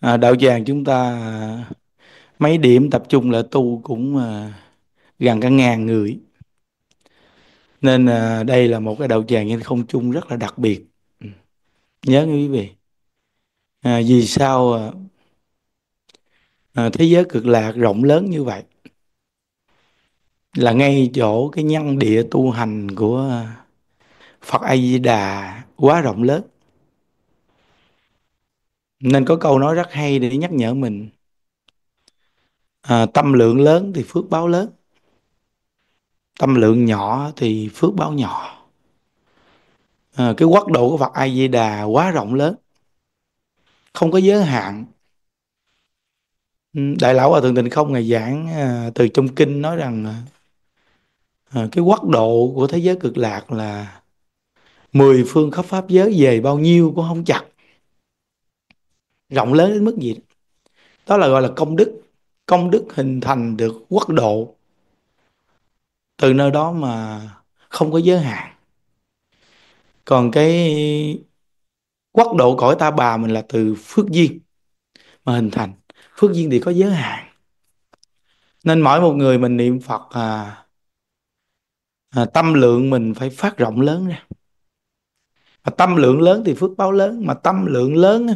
à, đạo tràng chúng ta à, mấy điểm tập trung là tu cũng à, gần cả ngàn người nên à, đây là một cái đạo tràng trên không chung rất là đặc biệt ừ. nhớ quý vị à, vì sao à, à, thế giới cực lạc rộng lớn như vậy là ngay chỗ cái nhân địa tu hành của à, Phật A Di Đà quá rộng lớn nên có câu nói rất hay để nhắc nhở mình à, tâm lượng lớn thì phước báo lớn tâm lượng nhỏ thì phước báo nhỏ à, cái quốc độ của Phật A Di Đà quá rộng lớn không có giới hạn ừ, đại lão ở thượng tịnh không ngày giảng à, từ trong kinh nói rằng à, à, cái quốc độ của thế giới cực lạc là mười phương khắp pháp giới về bao nhiêu cũng không chặt rộng lớn đến mức gì đó. đó là gọi là công đức công đức hình thành được quốc độ từ nơi đó mà không có giới hạn còn cái quốc độ cõi ta bà mình là từ phước duyên mà hình thành phước duyên thì có giới hạn nên mỗi một người mình niệm phật à, à, tâm lượng mình phải phát rộng lớn ra mà tâm lượng lớn thì phước báo lớn mà tâm lượng lớn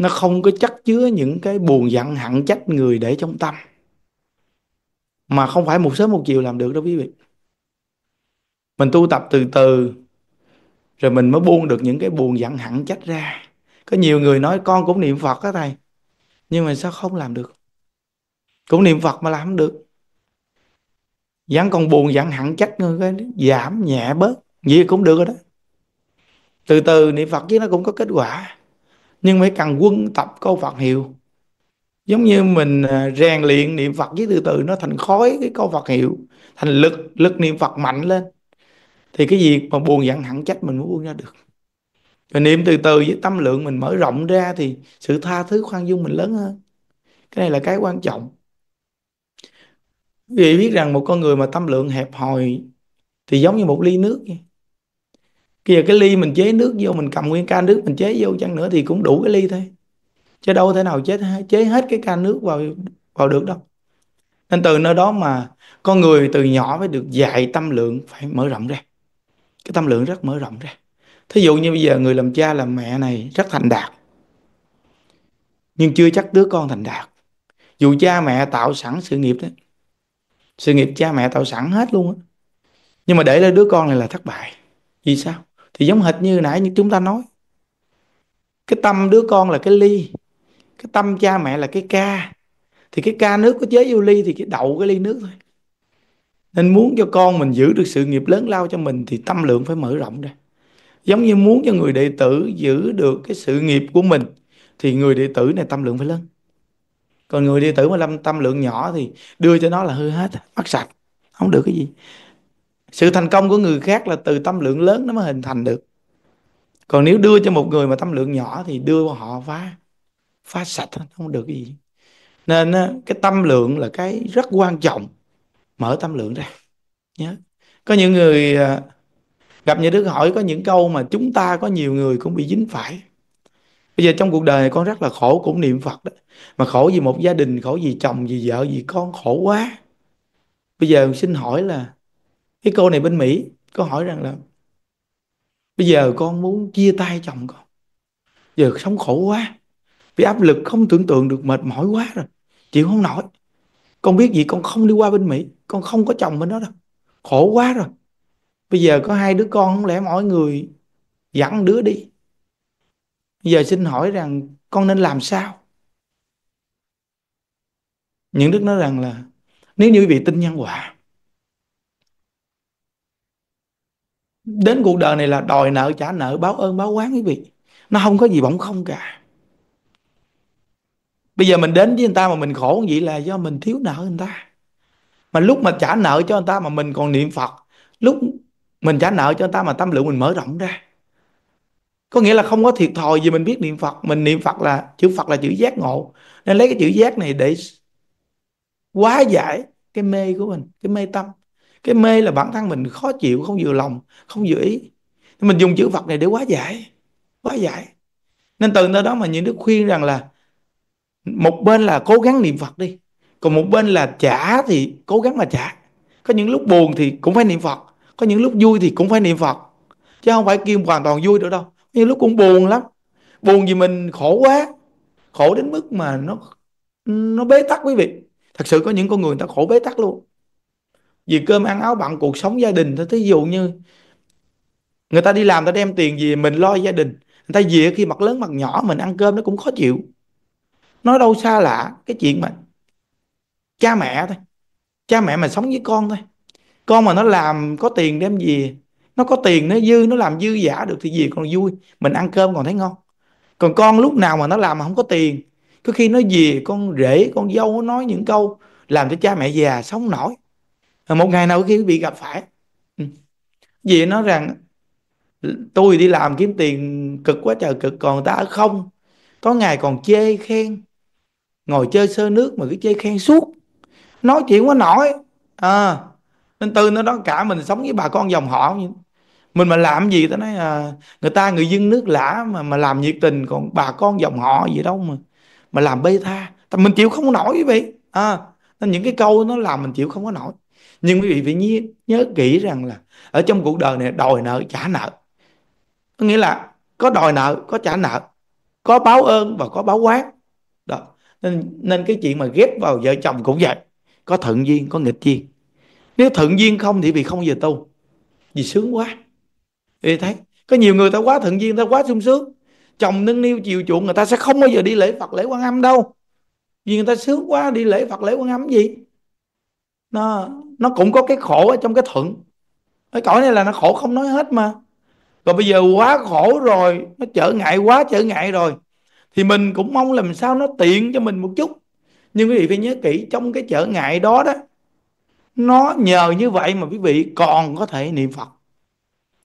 nó không có chắc chứa những cái buồn giận hận trách người để trong tâm mà không phải một sớm một chiều làm được đâu quý vị mình tu tập từ từ rồi mình mới buông được những cái buồn giận hận trách ra có nhiều người nói con cũng niệm phật á thầy nhưng mà sao không làm được cũng niệm phật mà làm không được vẫn còn buồn giận hận trách người cái giảm nhẹ bớt gì cũng được rồi đó từ từ niệm phật chứ nó cũng có kết quả nhưng phải cần quân tập câu Phật hiệu giống như mình à, rèn luyện niệm Phật với từ từ nó thành khói cái câu Phật hiệu thành lực lực niệm Phật mạnh lên thì cái gì mà buồn giận hẳn trách mình muốn buông ra được và niệm từ từ với tâm lượng mình mở rộng ra thì sự tha thứ khoan dung mình lớn hơn cái này là cái quan trọng vì biết rằng một con người mà tâm lượng hẹp hòi thì giống như một ly nước vậy bây giờ cái ly mình chế nước vô mình cầm nguyên can nước mình chế vô chăng nữa thì cũng đủ cái ly thôi chứ đâu thể nào chế chế hết cái can nước vào vào được đâu nên từ nơi đó mà con người từ nhỏ phải được dạy tâm lượng phải mở rộng ra cái tâm lượng rất mở rộng ra thí dụ như bây giờ người làm cha làm mẹ này rất thành đạt nhưng chưa chắc đứa con thành đạt dù cha mẹ tạo sẵn sự nghiệp đấy sự nghiệp cha mẹ tạo sẵn hết luôn á nhưng mà để ra đứa con này là thất bại vì sao thì giống hệt như nãy như chúng ta nói cái tâm đứa con là cái ly cái tâm cha mẹ là cái ca thì cái ca nước có chế vô ly thì cái đậu cái ly nước thôi nên muốn cho con mình giữ được sự nghiệp lớn lao cho mình thì tâm lượng phải mở rộng ra giống như muốn cho người đệ tử giữ được cái sự nghiệp của mình thì người đệ tử này tâm lượng phải lớn còn người đệ tử mà lâm tâm lượng nhỏ thì đưa cho nó là hư hết mắc sạch không được cái gì sự thành công của người khác là từ tâm lượng lớn nó mới hình thành được còn nếu đưa cho một người mà tâm lượng nhỏ thì đưa họ phá phá sạch không được gì nên cái tâm lượng là cái rất quan trọng mở tâm lượng ra nhớ có những người à, gặp những đứa hỏi có những câu mà chúng ta có nhiều người cũng bị dính phải bây giờ trong cuộc đời này con rất là khổ cũng niệm phật đó mà khổ vì một gia đình khổ vì chồng vì vợ vì con khổ quá bây giờ xin hỏi là cái cô này bên mỹ có hỏi rằng là bây giờ con muốn chia tay chồng con giờ sống khổ quá vì áp lực không tưởng tượng được mệt mỏi quá rồi chịu không nổi con biết gì con không đi qua bên mỹ con không có chồng bên đó đâu khổ quá rồi bây giờ có hai đứa con không lẽ mỗi người dẫn đứa đi giờ xin hỏi rằng con nên làm sao những đức nói rằng là nếu như quý vị tin nhân quả đến cuộc đời này là đòi nợ trả nợ báo ơn báo quán quý vị nó không có gì bỗng không cả bây giờ mình đến với người ta mà mình khổ như vậy là do mình thiếu nợ người ta mà lúc mà trả nợ cho người ta mà mình còn niệm phật lúc mình trả nợ cho người ta mà tâm lượng mình mở rộng ra có nghĩa là không có thiệt thòi gì mình biết niệm phật mình niệm phật là chữ phật là chữ giác ngộ nên lấy cái chữ giác này để quá giải cái mê của mình cái mê tâm cái mê là bản thân mình khó chịu không vừa lòng không vừa ý mình dùng chữ phật này để quá giải quá giải nên từ nơi đó mà những đức khuyên rằng là một bên là cố gắng niệm phật đi còn một bên là trả thì cố gắng mà trả có những lúc buồn thì cũng phải niệm phật có những lúc vui thì cũng phải niệm phật chứ không phải kêu hoàn toàn vui được đâu có những lúc cũng buồn lắm buồn vì mình khổ quá khổ đến mức mà nó nó bế tắc quý vị thật sự có những con người người ta khổ bế tắc luôn vì cơm ăn áo bặn cuộc sống gia đình thôi thí dụ như người ta đi làm ta đem tiền về mình lo gia đình người ta về khi mặt lớn mặt nhỏ mình ăn cơm nó cũng khó chịu nói đâu xa lạ cái chuyện mà cha mẹ thôi cha mẹ mà sống với con thôi con mà nó làm có tiền đem về nó có tiền nó dư nó làm dư giả được thì gì còn vui mình ăn cơm còn thấy ngon còn con lúc nào mà nó làm mà không có tiền có khi nó về con rể con dâu nó nói những câu làm cho cha mẹ già sống nổi một ngày nào khi bị gặp phải ừ. vì nó rằng tôi đi làm kiếm tiền cực quá trời cực còn ta không có ngày còn chê khen ngồi chơi sơ nước mà cứ chê khen suốt nói chuyện quá nổi à, nên từ nó đó cả mình sống với bà con dòng họ mình mà làm gì ta nói à, người ta người dân nước lã mà mà làm nhiệt tình còn bà con dòng họ gì đâu mà mà làm bê tha mình chịu không nổi quý vị à, nên những cái câu nó làm mình chịu không có nổi nhưng quý vị phải nhớ, nhớ kỹ rằng là ở trong cuộc đời này đòi nợ trả nợ có nghĩa là có đòi nợ có trả nợ có báo ơn và có báo quán đó nên nên cái chuyện mà ghép vào vợ chồng cũng vậy có thuận duyên có nghịch duyên nếu thuận duyên không thì vì không về tu vì sướng quá vì thấy có nhiều người ta quá thuận duyên ta quá sung sướng chồng nâng niu chiều chuộng người ta sẽ không bao giờ đi lễ phật lễ quan âm đâu vì người ta sướng quá đi lễ phật lễ quan âm gì nó nó cũng có cái khổ ở trong cái thuận cái cõi này là nó khổ không nói hết mà rồi bây giờ quá khổ rồi nó trở ngại quá trở ngại rồi thì mình cũng mong làm sao nó tiện cho mình một chút nhưng quý vị phải nhớ kỹ trong cái trở ngại đó đó nó nhờ như vậy mà quý vị còn có thể niệm phật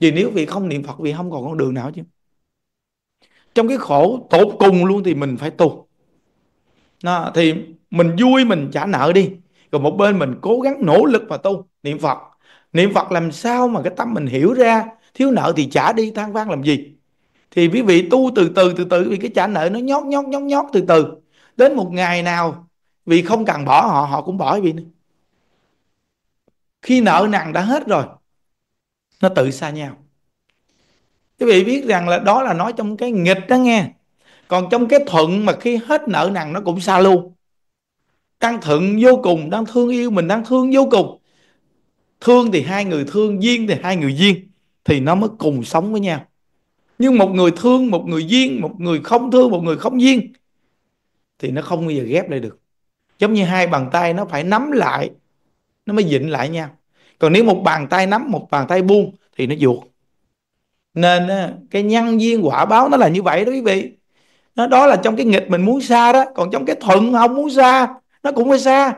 vì nếu quý vị không niệm phật vì không còn con đường nào chứ trong cái khổ tột cùng luôn thì mình phải tu nó thì mình vui mình trả nợ đi còn một bên mình cố gắng nỗ lực và tu niệm phật niệm phật làm sao mà cái tâm mình hiểu ra thiếu nợ thì trả đi than vang làm gì thì quý vị tu từ từ từ từ vì cái trả nợ nó nhót nhót nhót nhót từ từ đến một ngày nào vì không cần bỏ họ họ cũng bỏ vì khi nợ nặng đã hết rồi nó tự xa nhau quý vị biết rằng là đó là nói trong cái nghịch đó nghe còn trong cái thuận mà khi hết nợ nặng nó cũng xa luôn căng thận vô cùng đang thương yêu mình đang thương vô cùng thương thì hai người thương duyên thì hai người duyên thì nó mới cùng sống với nhau nhưng một người thương một người duyên một người không thương một người không duyên thì nó không bao giờ ghép lại được giống như hai bàn tay nó phải nắm lại nó mới dịnh lại nhau còn nếu một bàn tay nắm một bàn tay buông thì nó ruột nên cái nhân duyên quả báo nó là như vậy đó quý vị nó đó là trong cái nghịch mình muốn xa đó còn trong cái thuận không muốn xa nó cũng phải xa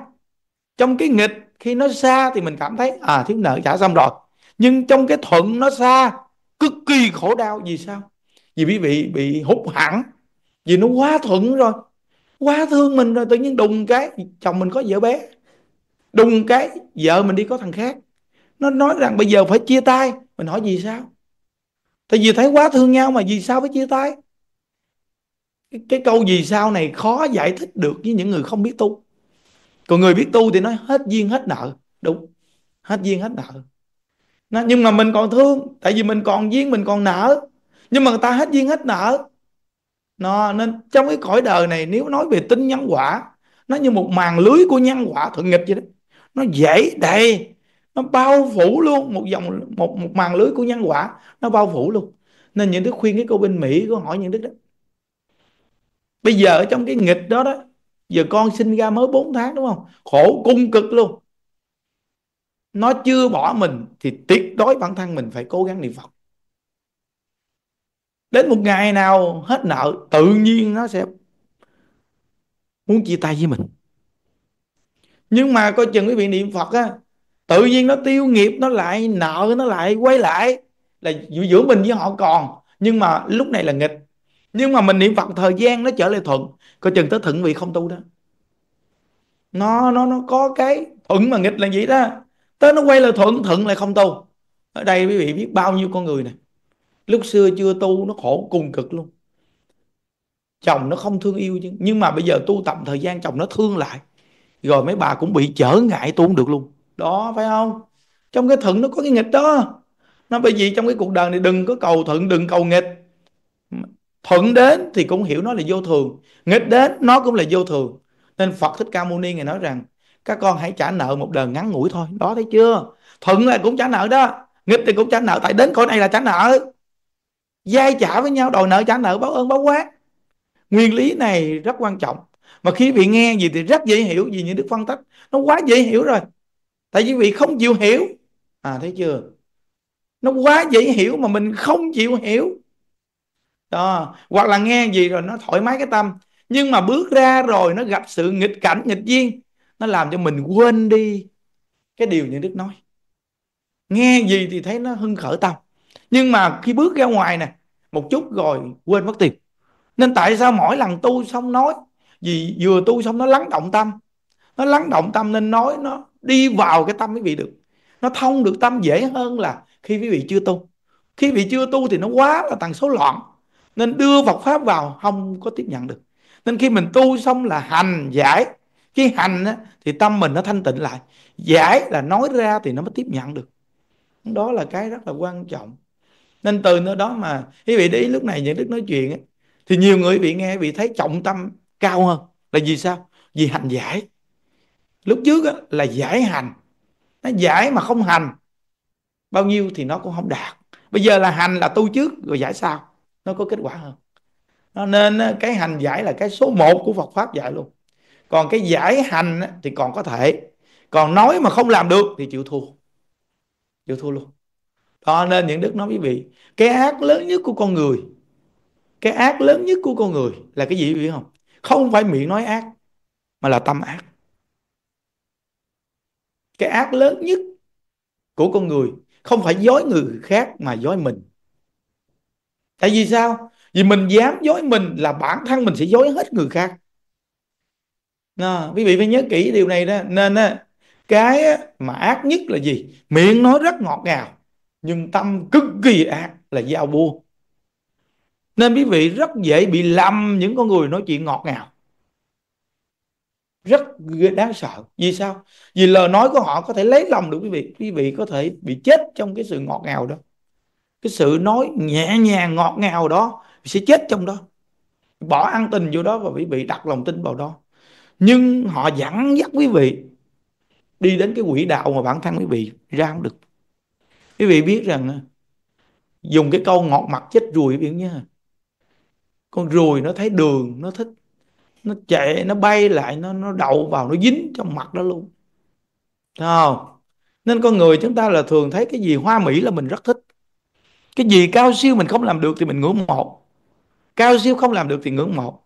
trong cái nghịch khi nó xa thì mình cảm thấy à thiếu nợ trả xong rồi nhưng trong cái thuận nó xa cực kỳ khổ đau vì sao vì quý vị bị hút hẳn vì nó quá thuận rồi quá thương mình rồi tự nhiên đùng cái chồng mình có vợ bé đùng cái vợ mình đi có thằng khác nó nói rằng bây giờ phải chia tay mình hỏi vì sao tại vì thấy quá thương nhau mà vì sao phải chia tay cái, cái câu vì sao này khó giải thích được với những người không biết tu còn người biết tu thì nói hết duyên hết nợ đúng hết duyên hết nợ nó, nhưng mà mình còn thương tại vì mình còn duyên mình còn nợ nhưng mà người ta hết duyên hết nợ nó nên trong cái cõi đời này nếu nói về tính nhân quả nó như một màn lưới của nhân quả thuận nghịch vậy đó nó dễ đầy nó bao phủ luôn một dòng một một màn lưới của nhân quả nó bao phủ luôn nên những đức khuyên cái cô bên mỹ cô hỏi những đức đó bây giờ trong cái nghịch đó đó giờ con sinh ra mới 4 tháng đúng không khổ cung cực luôn nó chưa bỏ mình thì tuyệt đối bản thân mình phải cố gắng niệm phật đến một ngày nào hết nợ tự nhiên nó sẽ muốn chia tay với mình nhưng mà coi chừng quý vị niệm phật á tự nhiên nó tiêu nghiệp nó lại nợ nó lại quay lại là giữa mình với họ còn nhưng mà lúc này là nghịch nhưng mà mình niệm phật thời gian nó trở lại thuận coi chừng tới thuận vị không tu đó nó nó nó có cái thuận mà nghịch là gì đó tới nó quay lại thuận thuận lại không tu ở đây quý vị biết bao nhiêu con người này lúc xưa chưa tu nó khổ cùng cực luôn chồng nó không thương yêu nhưng nhưng mà bây giờ tu tập thời gian chồng nó thương lại rồi mấy bà cũng bị trở ngại tu không được luôn đó phải không trong cái thuận nó có cái nghịch đó nó bởi vì trong cái cuộc đời này đừng có cầu thuận đừng cầu nghịch thuận đến thì cũng hiểu nó là vô thường nghịch đến nó cũng là vô thường nên Phật thích Ca Mâu Ni ngài nói rằng các con hãy trả nợ một đời ngắn ngủi thôi đó thấy chưa thuận là cũng trả nợ đó nghịch thì cũng trả nợ tại đến cõi này là trả nợ dai trả với nhau đòi nợ trả nợ báo ơn báo quát nguyên lý này rất quan trọng mà khi vị nghe gì thì rất dễ hiểu gì như đức phân tích nó quá dễ hiểu rồi tại vì vị không chịu hiểu à thấy chưa nó quá dễ hiểu mà mình không chịu hiểu đó hoặc là nghe gì rồi nó thoải mái cái tâm nhưng mà bước ra rồi nó gặp sự nghịch cảnh nghịch duyên nó làm cho mình quên đi cái điều những đức nói nghe gì thì thấy nó hưng khởi tâm nhưng mà khi bước ra ngoài nè một chút rồi quên mất tiêu nên tại sao mỗi lần tu xong nói vì vừa tu xong nó lắng động tâm nó lắng động tâm nên nói nó đi vào cái tâm quý vị được nó thông được tâm dễ hơn là khi quý vị chưa tu khi vị chưa tu thì nó quá là tần số loạn nên đưa Phật pháp vào không có tiếp nhận được nên khi mình tu xong là hành giải khi hành á, thì tâm mình nó thanh tịnh lại giải là nói ra thì nó mới tiếp nhận được đó là cái rất là quan trọng nên từ nơi đó mà quý vị để ý lúc này những đức nói chuyện ấy, thì nhiều người bị nghe bị thấy trọng tâm cao hơn là vì sao vì hành giải lúc trước á, là giải hành nó giải mà không hành bao nhiêu thì nó cũng không đạt bây giờ là hành là tu trước rồi giải sau nó có kết quả hơn nó nên cái hành giải là cái số 1 của Phật pháp dạy luôn còn cái giải hành thì còn có thể còn nói mà không làm được thì chịu thua chịu thua luôn Cho nên những đức nói với vị cái ác lớn nhất của con người cái ác lớn nhất của con người là cái gì quý vị không không phải miệng nói ác mà là tâm ác cái ác lớn nhất của con người không phải dối người khác mà dối mình tại vì sao vì mình dám dối mình là bản thân mình sẽ dối hết người khác à, quý vị phải nhớ kỹ điều này đó nên á, cái mà ác nhất là gì miệng nói rất ngọt ngào nhưng tâm cực kỳ ác là giao buôn nên quý vị rất dễ bị lầm những con người nói chuyện ngọt ngào rất đáng sợ vì sao vì lời nói của họ có thể lấy lòng được quý vị quý vị có thể bị chết trong cái sự ngọt ngào đó cái sự nói nhẹ nhàng ngọt ngào đó sẽ chết trong đó bỏ ăn tình vô đó và quý vị đặt lòng tin vào đó nhưng họ dẫn dắt quý vị đi đến cái quỹ đạo mà bản thân quý vị ra không được quý vị biết rằng à, dùng cái câu ngọt mặt chết ruồi biển nhá con ruồi nó thấy đường nó thích nó chạy nó bay lại nó nó đậu vào nó dính trong mặt đó luôn Thấy không? Nên con người chúng ta là thường thấy cái gì hoa mỹ là mình rất thích cái gì cao siêu mình không làm được thì mình ngưỡng mộ cao siêu không làm được thì ngưỡng mộ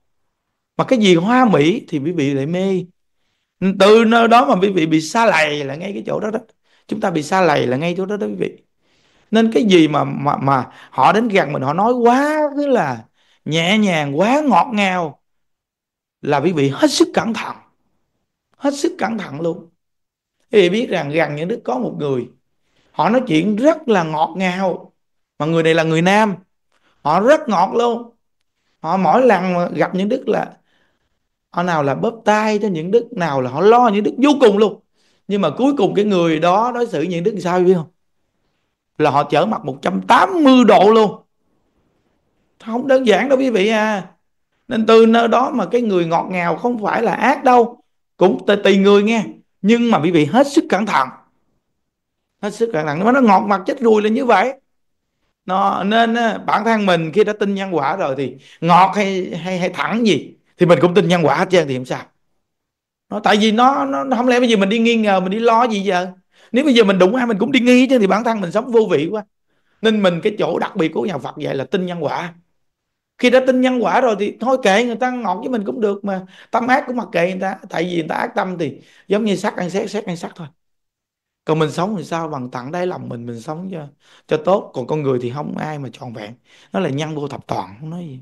mà cái gì hoa mỹ thì quý vị lại mê từ nơi đó mà quý vị bị xa lầy là ngay cái chỗ đó đó chúng ta bị xa lầy là ngay chỗ đó đó quý vị nên cái gì mà mà mà họ đến gần mình họ nói quá cứ là nhẹ nhàng quá ngọt ngào là quý vị hết sức cẩn thận hết sức cẩn thận luôn thì biết rằng gần những đức có một người họ nói chuyện rất là ngọt ngào mà người này là người nam họ rất ngọt luôn họ mỗi lần mà gặp những đức là họ nào là bóp tay cho những đức nào là họ lo những đức vô cùng luôn nhưng mà cuối cùng cái người đó đối xử những đức sao biết không là họ trở mặt 180 độ luôn không đơn giản đâu quý vị à nên từ nơi đó mà cái người ngọt ngào không phải là ác đâu cũng tùy người nghe nhưng mà quý vị hết sức cẩn thận hết sức cẩn thận nó ngọt mặt chết rùi lên như vậy nó nên bản thân mình khi đã tin nhân quả rồi thì ngọt hay hay hay thẳng gì thì mình cũng tin nhân quả hết trơn thì làm sao nó tại vì nó, nó nó không lẽ bây giờ mình đi nghi ngờ mình đi lo gì giờ nếu bây giờ mình đụng ai mình cũng đi nghi chứ thì bản thân mình sống vô vị quá nên mình cái chỗ đặc biệt của nhà Phật vậy là tin nhân quả khi đã tin nhân quả rồi thì thôi kệ người ta ngọt với mình cũng được mà tâm ác cũng mặc kệ người ta tại vì người ta ác tâm thì giống như sắc ăn xét xét ăn sắc thôi còn mình sống thì sao bằng tặng đáy lòng mình mình sống cho cho tốt còn con người thì không ai mà trọn vẹn nó là nhân vô thập toàn không nói gì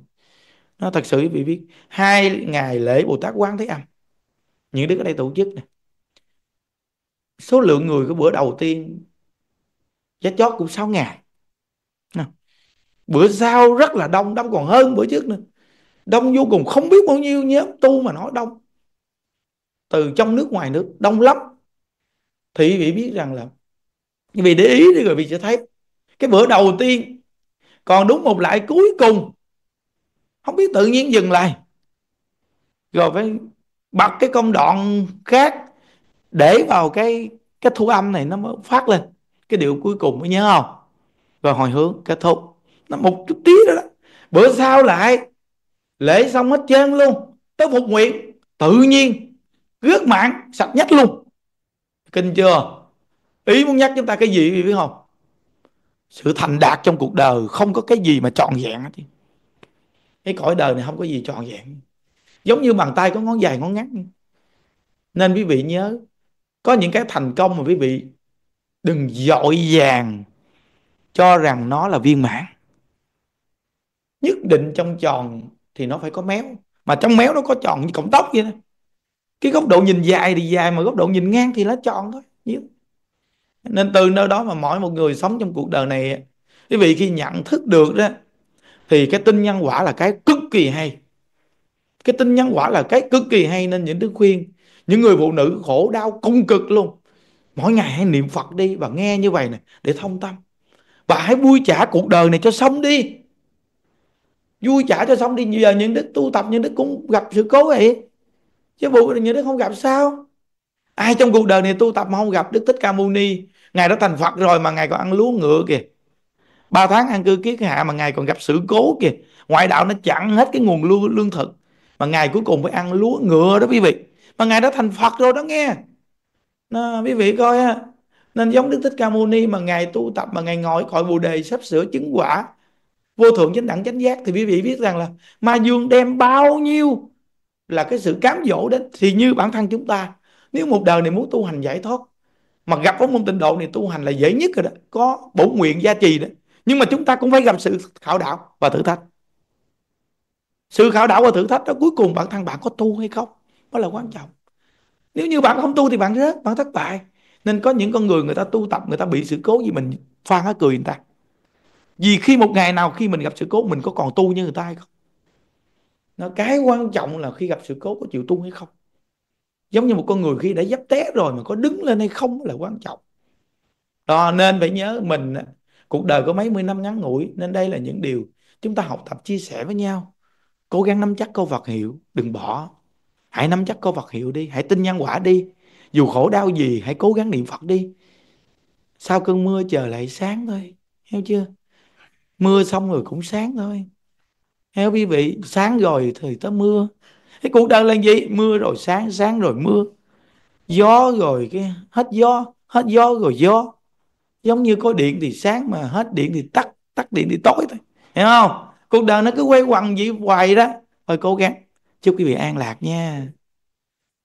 nó thật sự vị biết hai ngày lễ Bồ Tát Quán Thế Âm những đức ở đây tổ chức này số lượng người của bữa đầu tiên giá chót cũng 6 ngày bữa sau rất là đông đông còn hơn bữa trước nữa đông vô cùng không biết bao nhiêu nhóm tu mà nói đông từ trong nước ngoài nước đông lắm thì vị biết rằng là vì để ý thì rồi vị sẽ thấy cái bữa đầu tiên còn đúng một lại cuối cùng không biết tự nhiên dừng lại rồi phải bật cái công đoạn khác để vào cái cái thu âm này nó mới phát lên cái điệu cuối cùng mới nhớ không rồi hồi hướng kết thúc nó một chút tí đó, đó bữa sau lại lễ xong hết trơn luôn tới phục nguyện tự nhiên rước mạng sạch nhất luôn kinh chưa ý muốn nhắc chúng ta cái gì biết không sự thành đạt trong cuộc đời không có cái gì mà trọn vẹn hết cái cõi đời này không có gì trọn vẹn giống như bàn tay có ngón dài ngón ngắn nên quý vị nhớ có những cái thành công mà quý vị đừng dội vàng cho rằng nó là viên mãn nhất định trong tròn thì nó phải có méo mà trong méo nó có tròn như cọng tóc vậy đó cái góc độ nhìn dài thì dài mà góc độ nhìn ngang thì nó tròn thôi nên từ nơi đó mà mỗi một người sống trong cuộc đời này quý vị khi nhận thức được đó thì cái tin nhân quả là cái cực kỳ hay cái tin nhân quả là cái cực kỳ hay nên những đức khuyên những người phụ nữ khổ đau cung cực luôn mỗi ngày hãy niệm phật đi và nghe như vậy này để thông tâm và hãy vui trả cuộc đời này cho xong đi vui trả cho xong đi giờ những đức tu tập những đức cũng gặp sự cố vậy chứ vụ như đức không gặp sao ai trong cuộc đời này tu tập mà không gặp đức thích ca mâu ni ngài đã thành phật rồi mà ngài còn ăn lúa ngựa kìa ba tháng ăn cư kiết hạ mà ngài còn gặp sự cố kìa ngoại đạo nó chặn hết cái nguồn lương, lương thực mà ngài cuối cùng phải ăn lúa ngựa đó quý vị mà ngài đã thành phật rồi đó nghe nó, quý vị coi ha nên giống đức thích ca mâu ni mà ngài tu tập mà ngài ngồi khỏi bồ đề sắp sửa chứng quả vô thượng chánh đẳng chánh giác thì quý vị biết rằng là ma dương đem bao nhiêu là cái sự cám dỗ đến thì như bản thân chúng ta nếu một đời này muốn tu hành giải thoát mà gặp pháp môn tịnh độ này tu hành là dễ nhất rồi đó có bổ nguyện gia trì đó nhưng mà chúng ta cũng phải gặp sự khảo đạo và thử thách sự khảo đạo và thử thách đó cuối cùng bản thân bạn có tu hay không đó là quan trọng nếu như bạn không tu thì bạn rớt bạn thất bại nên có những con người người ta tu tập người ta bị sự cố gì mình phan há cười người ta vì khi một ngày nào khi mình gặp sự cố mình có còn tu như người ta hay không nó cái quan trọng là khi gặp sự cố có chịu tung hay không giống như một con người khi đã dấp té rồi mà có đứng lên hay không là quan trọng đó nên phải nhớ mình cuộc đời có mấy mươi năm ngắn ngủi nên đây là những điều chúng ta học tập chia sẻ với nhau cố gắng nắm chắc câu vật hiệu đừng bỏ hãy nắm chắc câu vật hiệu đi hãy tin nhân quả đi dù khổ đau gì hãy cố gắng niệm phật đi sau cơn mưa chờ lại sáng thôi hiểu chưa mưa xong rồi cũng sáng thôi theo quý vị sáng rồi thì tới mưa cái cuộc đời là gì mưa rồi sáng sáng rồi mưa gió rồi cái hết gió hết gió rồi gió giống như có điện thì sáng mà hết điện thì tắt tắt điện thì tối thôi hiểu không cuộc đời nó cứ quay quằn vậy hoài đó thôi cố gắng chúc quý vị an lạc nha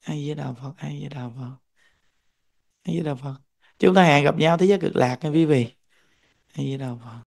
ai với đạo phật ai với đạo phật ai với đạo phật chúng ta hẹn gặp nhau thế giới cực lạc nha quý vị ai với đạo phật